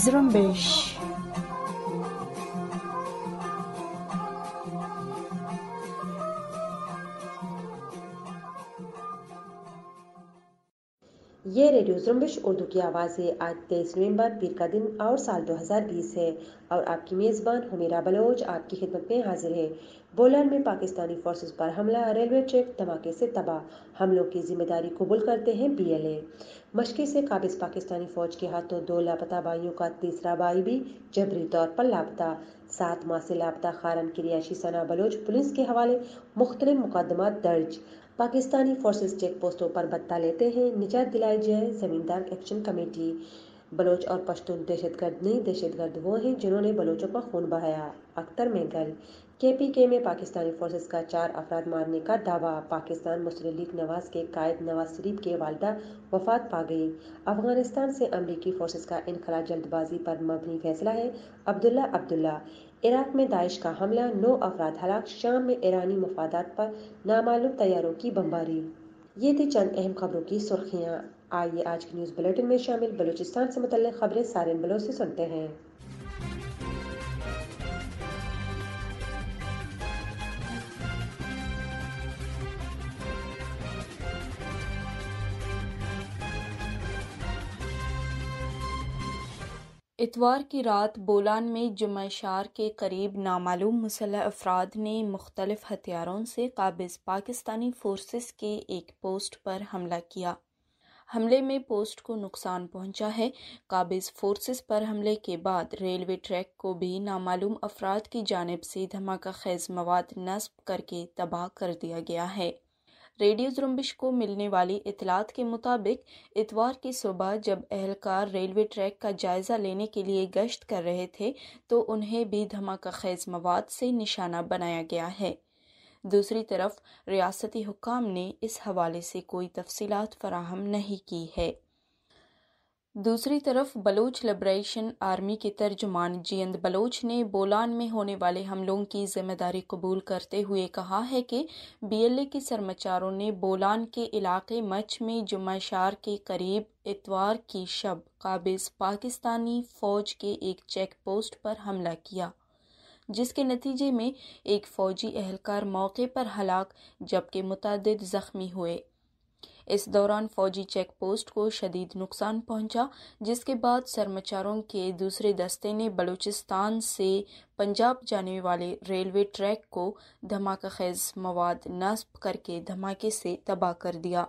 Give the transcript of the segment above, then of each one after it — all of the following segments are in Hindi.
Zrumbeixe. जुम्बिश उर्दू की आवाज़ से आज तेईस नवंबर पीर का दिन और साल 2020 है और आपकी मेज़बान हमीरा बलोच आपकी खिदमत में हाजिर है बोलर में पाकिस्तानी फोर्सेस पर हमला रेलवे ट्रैक धमाके से तबाह हमलों की जिम्मेदारी कबूल करते हैं पीएलए मशक़ी से काबिज पाकिस्तानी फ़ौज के हाथों दो लापता भाइयों का तीसरा भाई भी जबरी तौर पर लापता सात माह से लापता खारन की रिहायशी सना बलोच पुलिस के हवाले मुख्तलिफ मुकदमा दर्ज पाकिस्तानी फोर्सेस पोस्टों पर बत्ता लेते हैं निजात दिलाई जाए जमींदार एक्शन कमेटी बलोच और पश्तून दहशतगर्द नहीं दहशतगर्द वो हैं जिन्होंने बलोचों का खून बहाया अख्तर मेंगल के में पाकिस्तानी फोर्सेस का चार अफराद मारने का दावा पाकिस्तान मुस्लिम लीग नवाज के कायद नवाज शरीफ के वालदा वफात पा गई अफगानिस्तान से अमरीकी फोर्सेस का इनखला जल्दबाजी पर मबनी फैसला है अब्दुल्ला अब्दुल्ला इराक में दाइश का हमला नौ अफराद हलाक शाम में ईरानी मफादात पर नामालूम तैयारों की बमबारी ये थी चंद अहम खबरों की सुर्खियाँ आइए आज के न्यूज़ बुलेटिन में शामिल बलूचिस्तान से मतलब खबरें सारे बलोच से सुनते हैं इतवार की रात बोलान में जुमाशार के करीब नामालूम मुसलह अफराद ने मुख्तलिफ हथियारों से काबिज पाकिस्तानी फोर्सेस के एक पोस्ट पर हमला किया हमले में पोस्ट को नुकसान पहुंचा है काबिज फोर्सेस पर हमले के बाद रेलवे ट्रैक को भी नामालूम अफराद की जानब से धमाका खेज मवाद नस्ब करके तबाह कर दिया गया है रेडियो जुम्बिश को मिलने वाली इतलात के मुताबिक इतवार की सुबह जब एहलकार रेलवे ट्रैक का जायज़ा लेने के लिए गश्त कर रहे थे तो उन्हें भी धमाका खेज मवाद से निशाना बनाया गया है दूसरी तरफ रियासती हुकाम ने इस हवाले से कोई तफसीत फराहम नहीं की है दूसरी तरफ बलोच लिब्रेशन आर्मी के तर्जमान जियंद बलोच ने बोलान में होने वाले हमलों की जिम्मेदारी कबूल करते हुए कहा है कि बीएलए के सरमाचारों ने बोलान के इलाके मच में जुमाशार के करीब इतवार की शब काबिज पाकिस्तानी फौज के एक चेक पोस्ट पर हमला किया जिसके नतीजे में एक फौजी एहलकार मौके पर हलाक जबकि मुतद जख्मी हुए इस दौरान फौजी चेक पोस्ट को शदीद नुकसान पहुंचा जिसके बाद सरमाचारों के दूसरे दस्ते ने बलूचिस्तान से पंजाब जाने वाले रेलवे ट्रैक को धमाका खेज मवाद नस्ब करके धमाके से तबाह कर दिया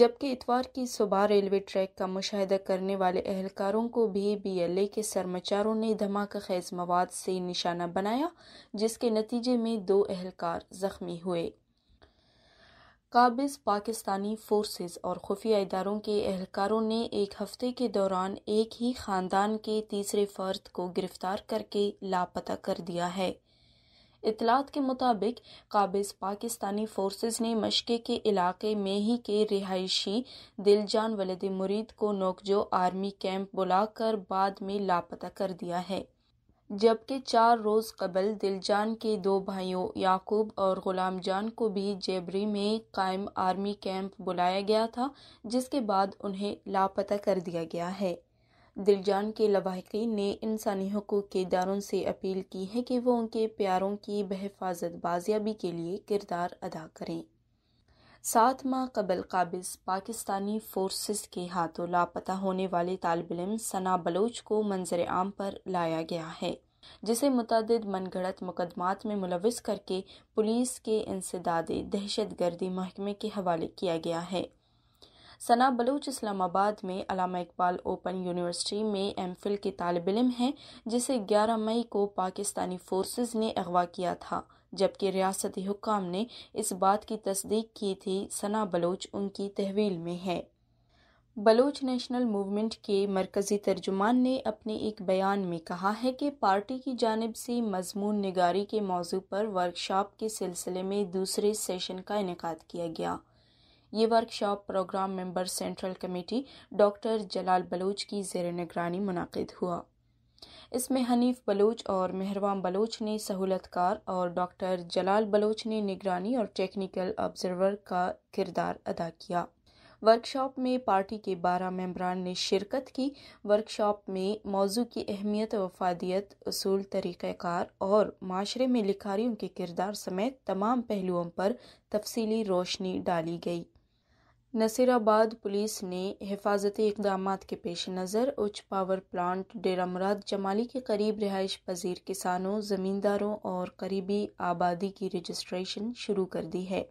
जबकि इतवार की सुबह रेलवे ट्रैक का मुशाह करने वाले एहलकारों को भी बी एल ए के सरमाचारों ने धमाका खेज मवाद से निशाना बनाया जिसके नतीजे में दो एहलकार जख्मी हुए काबिज पाकिस्तानी फोर्सेस और खुफिया इदारों के एहलकारों ने एक हफ्ते के दौरान एक ही खानदान के तीसरे फर्द को गिरफ्तार करके लापता कर दिया है इतलात के मुताबिक काबिज पाकिस्तानी फोर्सेस ने मशक़े के इलाके में ही के रिहायशी दिलजान वलद मुरीद को नोकजो आर्मी कैंप बुलाकर बाद में लापता कर दिया है जबकि चार रोज़ कबल दिलजान के दो भाइयों याकूब और ग़ुलाम जान को भी जेबरी में कायम आर्मी कैंप बुलाया गया था जिसके बाद उन्हें लापता कर दिया गया है दिलजान के लवाकी ने इंसानी हकूक़ के इदारों से अपील की है कि वो उनके प्यारों की बहफाजत बाजियाबी के लिए किरदार अदा करें सात माह कबल काबिज पाकिस्तानी फोर्सेस के हाथों लापता होने वाले तालब सना बलोच को मंजर आम पर लाया गया है जिसे मुतद मनगढ़ंत मुकदमात में मुलविस करके पुलिस के इंसदाद दहशत गर्दी महकमे के हवाले किया गया है सना बलोच इस्लामाबाद में अलामा इकबाल ओपन यूनिवर्सिटी में एम फिल के तालब इम हैं जिसे ग्यारह मई को पाकिस्तानी फोर्सेज ने अगवा किया था जबकि रियासती हुकाम ने इस बात की तस्दीक की थी सना बलोच उनकी तहवील में है बलोच नेशनल मूवमेंट के मरकज़ी तर्जुमान ने अपने एक बयान में कहा है कि पार्टी की जानब से मजमून नगारी के मौजू पर वर्कशॉप के सिलसिले में दूसरे सेशन का इनका किया गया ये workshop program member central committee doctor Jalal Baloch की जेर निगरानी मुनद हुआ इसमें हनीफ बलोच और मेहरवाम बलोच ने सहूलतकार और डॉक्टर जलाल बलोच ने निगरानी और टेक्निकल ऑब्जर्वर का किरदार अदा किया वर्कशॉप में पार्टी के बारह मेंबरान ने शिरकत की वर्कशॉप में मौजू की अहमियत वफादियत असूल तरीक़ार और माशरे में लिखारियों के किरदार समेत तमाम पहलुओं पर तफसीली रोशनी डाली गई नसीराबाद पुलिस ने हिफाजती इकदाम के पेश नज़र उच्च पावर प्लांट डेरा मुराद जमाली के करीब रिहाइश पजीर किसानों ज़मींदारों और करीबी आबादी की रजिस्ट्रेशन शुरू कर दी है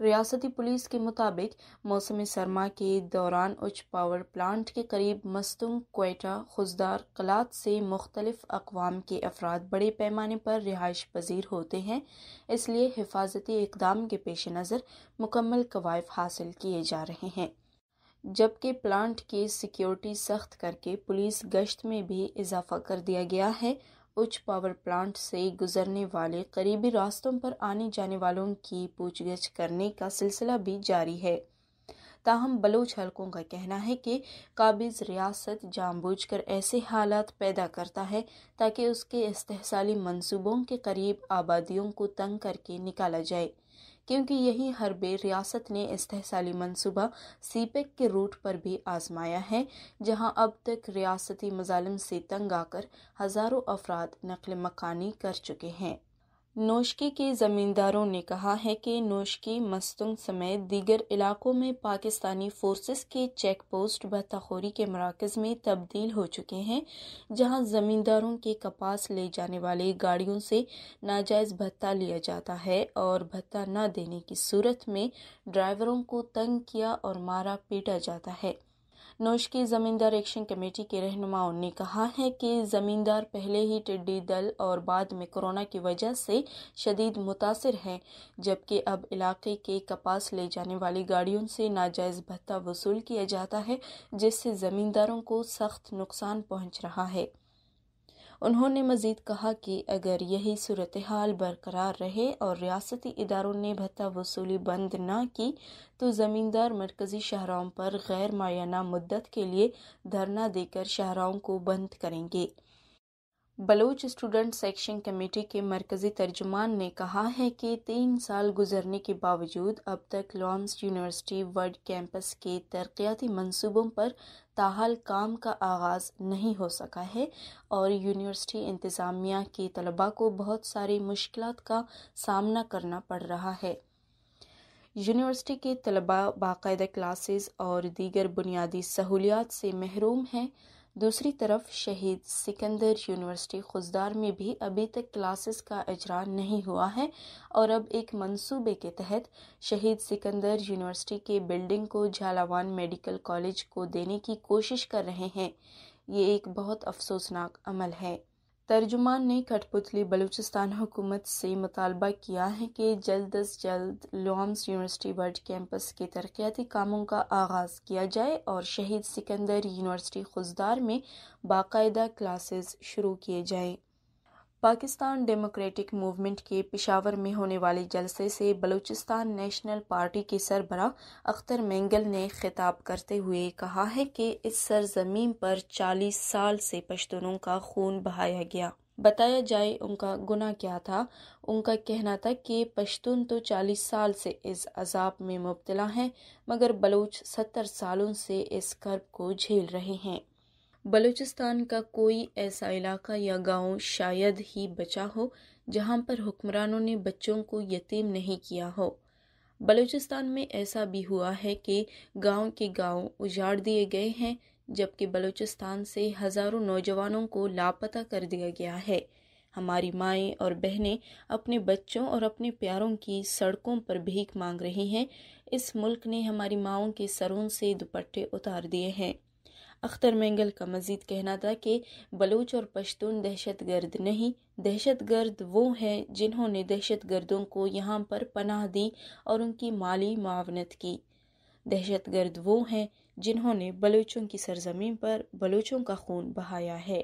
रियासती पुलिस के मुताबिक मौसम सरमा के दौरान उच्च पावर प्लांट के करीब मस्तुंग कोयटा खुजदार कलात से मुख्तलिफ अकवाम के अफराद बड़े पैमाने पर रिहाइश पजीर होते हैं इसलिए हिफाजती इकदाम के पेश नज़र मुकम्मल कवायफ हासिल किए जा रहे हैं जबकि प्लांट की सिक्योरिटी सख्त करके पुलिस गश्त में भी इजाफा कर दिया गया है उच्च पावर प्लांट से गुजरने वाले करीबी रास्तों पर आने जाने वालों की पूछगछ करने का सिलसिला भी जारी है ताहम बलोच हलकों का कहना है कि काबिज रियासत जानबूझकर ऐसे हालात पैदा करता है ताकि उसके इस्तेसाली मंसूबों के करीब आबादियों को तंग करके निकाला जाए क्योंकि यही हरबे रियासत ने इस्तेसाली मनसूबा सीपेक के रूट पर भी आजमाया है जहां अब तक रियासती मजालम से तंग आकर हज़ारों अफराद नकल मकानी कर चुके हैं नोशकी के ज़मींदारों ने कहा है कि नोशकी मस्तुंग समेत दीगर इलाकों में पाकिस्तानी फोर्सेस के चेक पोस्ट बताखोरी के मराकज़ में तब्दील हो चुके हैं जहां ज़मींदारों के कपास ले जाने वाली गाड़ियों से नाजायज़ भत्ता लिया जाता है और भत्ता न देने की सूरत में ड्राइवरों को तंग किया और मारा पीटा जाता है नोश की ज़मींदार एक्शन कमेटी के रहनुमाओं ने कहा है कि ज़मींदार पहले ही टिड्डी दल और बाद में कोरोना की वजह से शदीद मुतासर हैं जबकि अब इलाके के कपास ले जाने वाली गाड़ियों से नाजायज़ भत्ता वसूल किया जाता है जिससे ज़मींदारों को सख्त नुकसान पहुंच रहा है उन्होंने मजीद कहा कि अगर यही सूरत हाल बरकरार रहे और रियासती इदारों ने भत्ता वसूली बंद न की तो ज़मींदार मरकज़ी शाहराओं पर गैर मायाना मुद्दत के लिए धरना देकर शाहराओं को बंद करेंगे बलोच स्टूडेंट सेक्शन कमेटी के मरकज़ी तर्जुमान ने कहा है कि तीन साल गुजरने के बावजूद अब तक लॉन्स यूनिवर्सिटी वर्ल्ड कैंपस के तरक्याती मंसूबों पर ताहल काम का आगाज़ नहीं हो सका है और यूनिवर्सिटी इंतज़ामिया के तलबा को बहुत सारी मुश्किल का सामना करना पड़ रहा है यूनिवर्सिटी के तलबा बाकायदा क्लासेस और दीगर बुनियादी सहूलियात से महरूम हैं दूसरी तरफ शहीद सिकंदर यूनिवर्सिटी खुजदार में भी अभी तक क्लासेस का अजरा नहीं हुआ है और अब एक मंसूबे के तहत शहीद सिकंदर यूनिवर्सिटी के बिल्डिंग को झालावान मेडिकल कॉलेज को देने की कोशिश कर रहे हैं ये एक बहुत अफसोसनाक अमल है तर्जुमान ने कठपुतली बलूचिस्तान हुकूमत से मुतालबा किया है कि जल्द अज जल्द लॉम्स यूनिवर्सिटी वर्ल्ड कैंपस के तरक्याती कामों का आगाज़ किया जाए और शहीद सिकंदर यूनिवर्सिटी खुजदार में बाकायदा क्लासेस शुरू किए जाएँ पाकिस्तान डेमोक्रेटिक मूवमेंट के पिशावर में होने वाले जलसे से बलूचिस्तान नेशनल पार्टी के सरबरा अख्तर मेंगल ने खिताब करते हुए कहा है कि इस सरजमीन पर 40 साल से पश्तूनों का खून बहाया गया बताया जाए उनका गुना क्या था उनका कहना था कि पश्तून तो 40 साल से इस अजाब में मुबतला हैं मगर बलूच 70 सालों से इस कर्ब को झेल रहे हैं बलूचिस्तान का कोई ऐसा इलाका या गांव शायद ही बचा हो जहां पर हुक्मरानों ने बच्चों को यतीम नहीं किया हो बलूचिस्तान में ऐसा भी हुआ है कि गांव के गांव उजाड़ दिए गए हैं जबकि बलूचिस्तान से हज़ारों नौजवानों को लापता कर दिया गया है हमारी माएँ और बहनें अपने बच्चों और अपने प्यारों की सड़कों पर भीख मांग रही हैं इस मुल्क ने हमारी माओं के सरों से दुपट्टे उतार दिए हैं अख्तर मेंगल का मजीद कहना था कि बलूच और पश्तून दहशत गर्द नहीं दहशत गर्द वो हैं जिन्होंने दहशत गर्दों को यहाँ पर पनाह दी और उनकी माली मावनत की दहशत गर्द वो हैं जिन्होंने बलूचों की सरजमीन पर बलूचों का खून बहाया है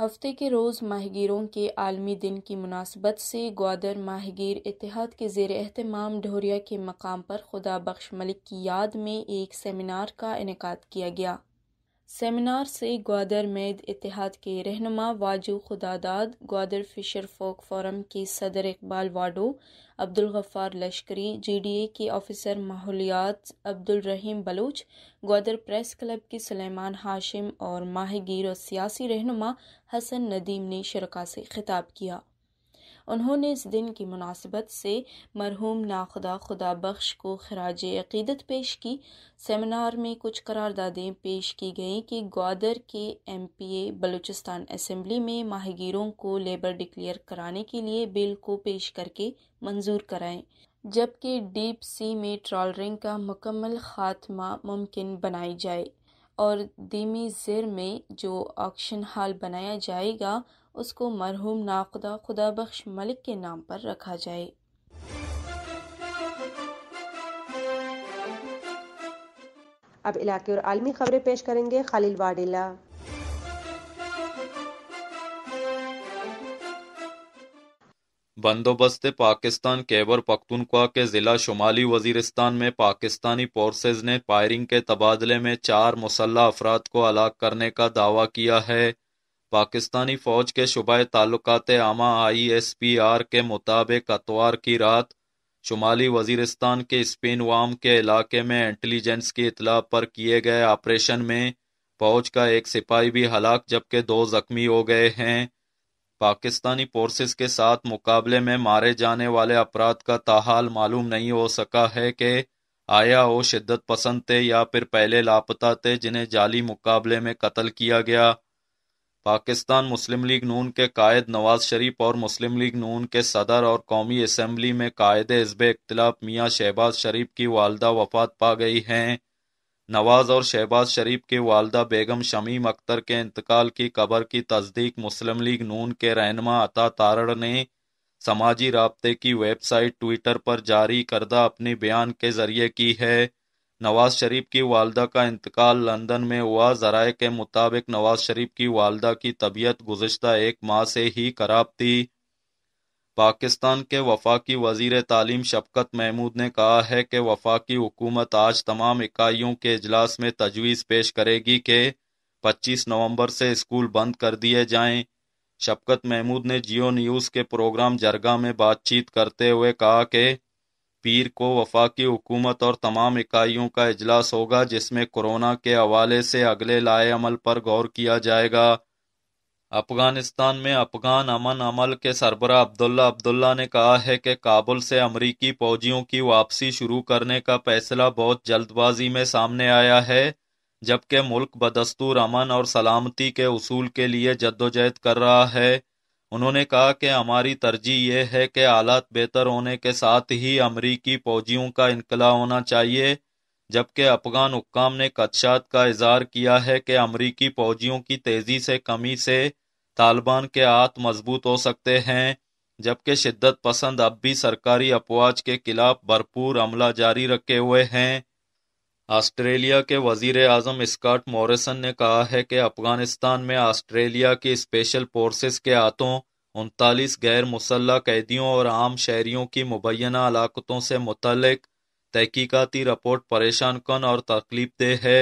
हफ्ते के रोज़ माहगीरों के आलमी दिन की मुनासबत से ग्वादर माहगीर इतिहाद के जेर अहतमाम ढोरिया के मकाम पर खुदा बख्श मलिक की याद में एक सेमिनार का इनका किया गया सेमिनार से ग्वादर मेद इतिहाद के रहनमा वाजू Khudadad Gwadar fisher folk forum के सदर इकबाल वाडो अब्दुल गफ़ार लश्करी जीडीए के ऑफिसर माहौलियात अब्दुल रहीम बलूच ग्वादर प्रेस क्लब के सलेमान हाशिम और माहिगीर और सियासी रहनुमा हसन नदीम ने शरका से खिताब किया उन्होंने इस दिन की मुनासिबत से मरहूम नाखुदा खुदा बख्श को खराज अकीदत पेश की सेमिनार में कुछ करारदादें पेश की गई कि ग्वादर के M P A Balochistan assembly में माहगीरों को लेबर डिक्लेयर कराने के लिए बिल को पेश करके मंजूर कराएं जबकि डीप सी में ट्रॉलरिंग का मुकम्मल खात्मा मुमकिन बनाई जाए और दीमी ज़र में जो ऑक्शन हाल बनाया जाएगा उसको मरहूम नाखुदा खुदा बख्श मलिक के नाम पर रखा जाए अब इलाके और आलमी खबरें पेश करेंगे खालिल वाडिला बंदोबस्त पाकिस्तान कैबर पख्तूनख्वा के ज़िला शुमाली वजीरस्तान में पाकिस्तानी फोर्सेज ने फायरिंग के तबादले में चार मुसल्ह अफराद को हलाक करने का दावा किया है पाकिस्तानी फ़ौज के शुबा ताल्लुकात आमा आई एस पी आर के मुताबिक अतवार की रात शुमाली वजीरस्तान के स्पिन वाम के इलाके में इंटेलिजेंस की इतला पर किए गए ऑपरेशन में फौज का एक सिपाही भी हलाक जबकि दो जख्मी हो गए हैं पाकिस्तानी फोर्सेस के साथ मुकाबले में मारे जाने वाले अपराध का ताहाल मालूम नहीं हो सका है कि आया वो शिद्दत पसंद थे या फिर पहले लापता थे जिन्हें जाली मुकाबले में कत्ल किया गया पाकिस्तान मुस्लिम लीग नून के कायद नवाज शरीफ और मुस्लिम लीग नून के सदर और कौमी असम्बली में कायद हजब इख्तलाफ मियाँ शहबाज शरीफ की वालदा वफात पा गई हैं नवाज और शहबाज शरीफ के वालदा बेगम शमीम अख्तर के इंतकाल की खबर की तस्दीक मुस्लिम लीग नून के रहनमा अता तारड़ ने समाजी रबते की वेबसाइट ट्विटर पर जारी करदा अपने बयान के जरिए की है नवाज शरीफ की वालदा का इंतकाल लंदन में हुआ जराये के मुताबिक नवाज शरीफ की वालदा की तबीयत गुजशत एक माह से ही खराब थी पाकिस्तान के वफाकी वजीर तालीम शफकत महमूद ने कहा है कि वफाकी हुकूमत आज तमाम इकाइयों के अजलास में तजवीज़ पेश करेगी कि 25 नवंबर से स्कूल बंद कर दिए जाएं। शफकत महमूद ने जियो न्यूज़ के प्रोग्राम जरगा में बातचीत करते हुए कहा कि पीर को वफाकी हुकूमत और तमाम इकाइयों का अजलास होगा जिसमें कोरोना के हवाले से अगले लाए अमल पर गौर किया जाएगा अफगानिस्तान में अफगान अमन अमल के सरबरा अब्दुल्ला अब्दुल्ला ने कहा है कि काबुल से अमरीकी फौजियों की वापसी शुरू करने का फैसला बहुत जल्दबाजी में सामने आया है जबकि मुल्क बदस्तूर अमन और सलामती के असूल के लिए जद्दोजहद कर रहा है उन्होंने कहा कि हमारी तरजीह यह है कि हालात बेहतर होने के साथ ही अमरीकी फौजियों का इनकला होना चाहिए जबकि अफगान हुकाम ने खदशात का इजहार किया है कि अमरीकी फौजियों की तेज़ी से कमी से तालिबान के हाथ मजबूत हो सकते हैं जबकि शिद्दत पसंद अब भी सरकारी अपवाज के खिलाफ भरपूर अमला जारी रखे हुए हैं ऑस्ट्रेलिया के वजीर आजम स्कॉट मॉरिसन ने कहा है कि अफगानिस्तान में ऑस्ट्रेलिया की स्पेशल फोर्सेस के हाथों उनतालीस गैर मुसल्ह कैदियों और आम शहरियों की मुबैना हलाकतों से मुतलक तहकीकती रिपोर्ट परेशान कन और तकलीफ देह है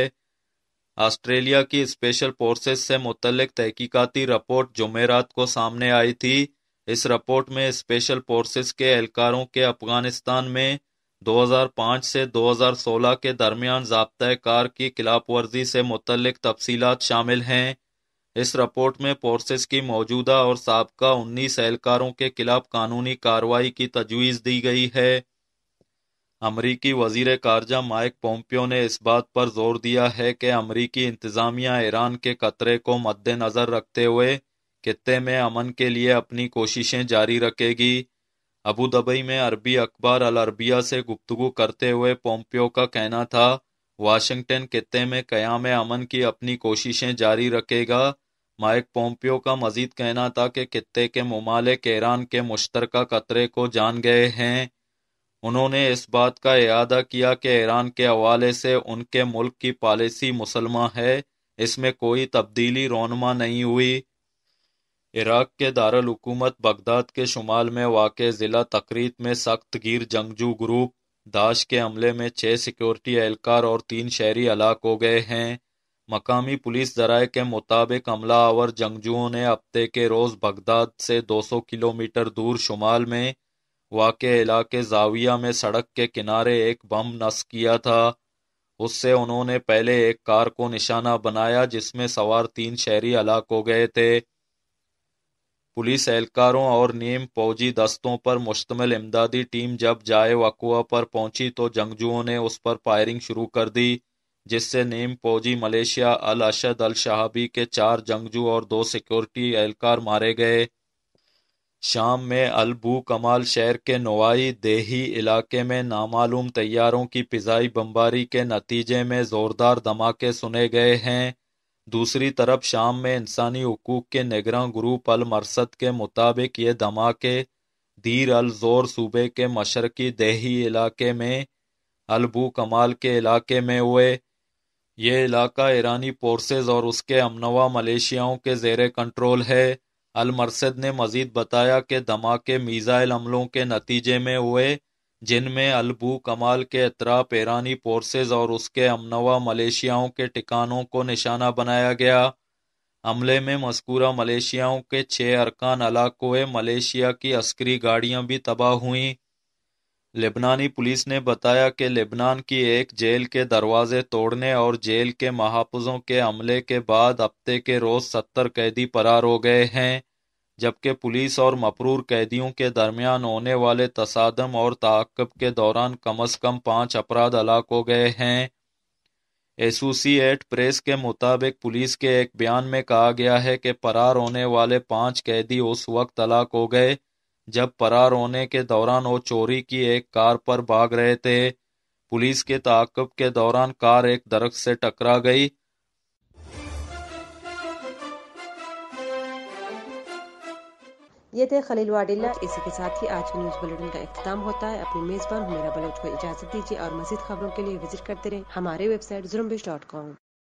ऑस्ट्रेलिया की स्पेशल फोर्सेस से मुतलक तहकीकती रिपोर्ट जुमेरात को सामने आई थी इस रिपोर्ट में स्पेशल फोर्सेस के एहलकारों के अफगानिस्तान में 2005 से 2016 के दरमियान कार की खिलाफ वर्जी से मुतलक तफसीत शामिल हैं इस रिपोर्ट में फोर्सेस की मौजूदा और सबका उन्नीस एहलकारों के खिलाफ कानूनी कार्रवाई की तजवीज़ दी गई है अमरीकी वजीर खारजा माइक पोम्पियो ने इस बात पर जोर दिया है कि अमरीकी इंतजामिया ईरान के खतरे को मद्देनजर रखते हुए खत्े में अमन के लिए अपनी कोशिशें जारी रखेगी अबू दबई में अरबी अखबार अल अरबिया से गुफ्तु करते हुए पोम्पियो का कहना था वाशिंगटन खत्े में क्याम अमन की अपनी कोशिशें जारी रखेगा माइक पोम्पियो का मजीद कहना था कि खत्े के ममालिक ईरान के मुश्तरक खतरे को जान गए हैं उन्होंने इस बात का इरादा किया कि ईरान के हवाले से उनके मुल्क की पॉलिसी मुसलमान है इसमें कोई तब्दीली रोनमा नहीं हुई इराक के दारकूमत बगदाद के शुमाल में वाक़ ज़िला तकरीत में सख्त गिर जंगजू ग्रुप दाश के हमले में छः सिक्योरिटी एहलकार और तीन शहरी हलाक हो गए हैं मकामी पुलिस जराये के मुताबिक हमला आवर जंगजुओं ने हफ्ते के रोज़ बगदाद से 200 किलोमीटर दूर शुमाल में वाक़ इलाके जाविया में सड़क के किनारे एक बम नस्ब किया था उससे उन्होंने पहले एक कार को निशाना बनाया जिसमें सवार तीन शहरी हलाक हो गए थे पुलिस एहलकारों और नीम फौजी दस्तों पर मुश्तम इमदादी टीम जब जाए वकुआ पर पहुंची तो जंगजुओं ने उस पर फायरिंग शुरू कर दी जिससे नीम फौजी मलेशिया अल अशद अल शहाबी के चार जंगजू और दो सिक्योरिटी एहलकार मारे गए शाम में अलबू कमाल शहर के नवाई देही इलाके में नामालूम तैयारों की फिजाई बमबारी के नतीजे में जोरदार धमाके सुने गए हैं दूसरी तरफ शाम में इंसानी हकूक के निगरान ग्रुप अल मरसद के मुताबिक ये धमाके दीर अल जोर सूबे के मशरकी देही इलाके में अलबू कमाल के इलाके में हुए ये इलाका ईरानी फोर्सेज और उसके अमनवा मलेशियाओं के जेर कंट्रोल है अलमरसद ने मजीद बताया कि धमाके मीज़ाइल हमलों के नतीजे में हुए जिनमें अलबू कमाल के अतराफ ईरानी फोर्सेज और उसके अमनवा मलेशियाओं के टिकानों को निशाना बनाया गया हमले में मस्कूरा मलेशियाओं के छः अरकान हलाक हुए मलेशिया की अस्करी गाड़ियाँ भी तबाह हुईं लेबनानी पुलिस ने बताया कि लेबनान की एक जेल के दरवाजे तोड़ने और जेल के महापुजों के हमले के बाद हफ्ते के रोज सत्तर कैदी फरार हो गए हैं जबकि पुलिस और मफरूर कैदियों के दरमियान होने वाले तसादम और तकब के दौरान कम अज कम पाँच अपराध हलाक हो गए हैं एसोसिएट प्रेस के मुताबिक पुलिस के एक बयान में कहा गया है कि फरार होने वाले पाँच कैदी उस वक्त हलाक हो गए जब फरार होने के दौरान वो चोरी की एक कार पर भाग रहे थे पुलिस के ताकब के दौरान कार एक दरख्त से टकरा गई ये थे खलील वाडिल्ला इसी के साथ ही आज के न्यूज बुलेटिन का अख्ताम होता है अपनी मेजबान हुमेरा बलोच को इजाजत दीजिए और मजीद खबरों के लिए विजिट करते रहे हमारे वेबसाइट जुम्बिश डॉट कॉम